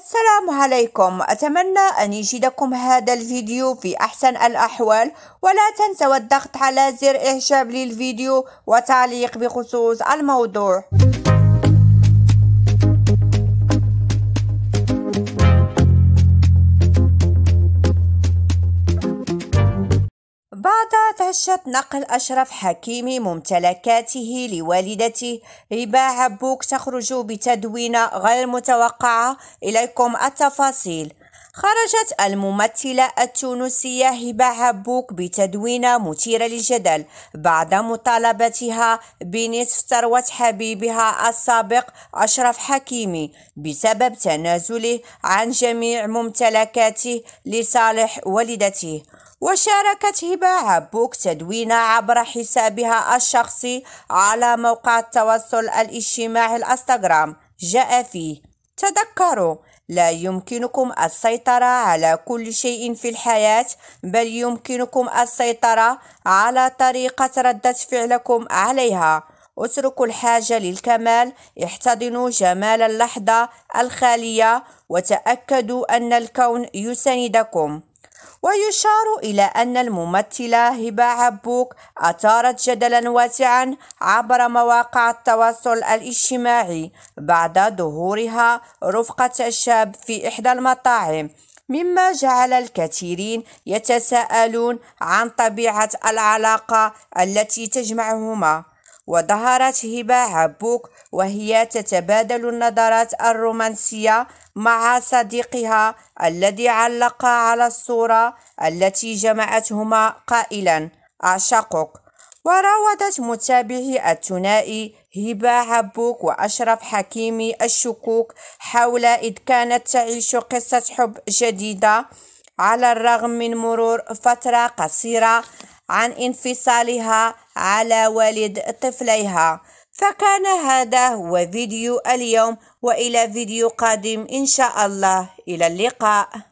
السلام عليكم أتمنى أن يجدكم هذا الفيديو في أحسن الأحوال ولا تنسوا الضغط على زر إعجاب للفيديو وتعليق بخصوص الموضوع قضت هشة نقل أشرف حكيمي ممتلكاته لوالدته هبة عبوك تخرج بتدوينة غير متوقعة إليكم التفاصيل خرجت الممثلة التونسية هبة عبوك بتدوينة مثيرة للجدل بعد مطالبتها بنصف ثروة حبيبها السابق أشرف حكيمي بسبب تنازله عن جميع ممتلكاته لصالح والدته وشاركت هبة عبوك تدوينة عبر حسابها الشخصي على موقع التواصل الاجتماعي الانستغرام جاء فيه تذكروا لا يمكنكم السيطرة على كل شيء في الحياة بل يمكنكم السيطرة على طريقة ردة فعلكم عليها اتركوا الحاجة للكمال احتضنوا جمال اللحظة الخالية وتأكدوا أن الكون يساندكم ويشار إلى أن الممثلة هبة عبوك أثارت جدلا واسعا عبر مواقع التواصل الاجتماعي بعد ظهورها رفقة الشاب في إحدى المطاعم مما جعل الكثيرين يتساءلون عن طبيعة العلاقة التي تجمعهما وظهرت هبة عبوك وهي تتبادل النظرات الرومانسية مع صديقها الذي علق على الصورة التي جمعتهما قائلا أعشقك وراودت متابعي الثنائي هبة عبوك وأشرف حكيمي الشكوك حول إذ كانت تعيش قصة حب جديدة على الرغم من مرور فترة قصيرة عن انفصالها على والد طفليها فكان هذا هو فيديو اليوم وإلى فيديو قادم إن شاء الله إلى اللقاء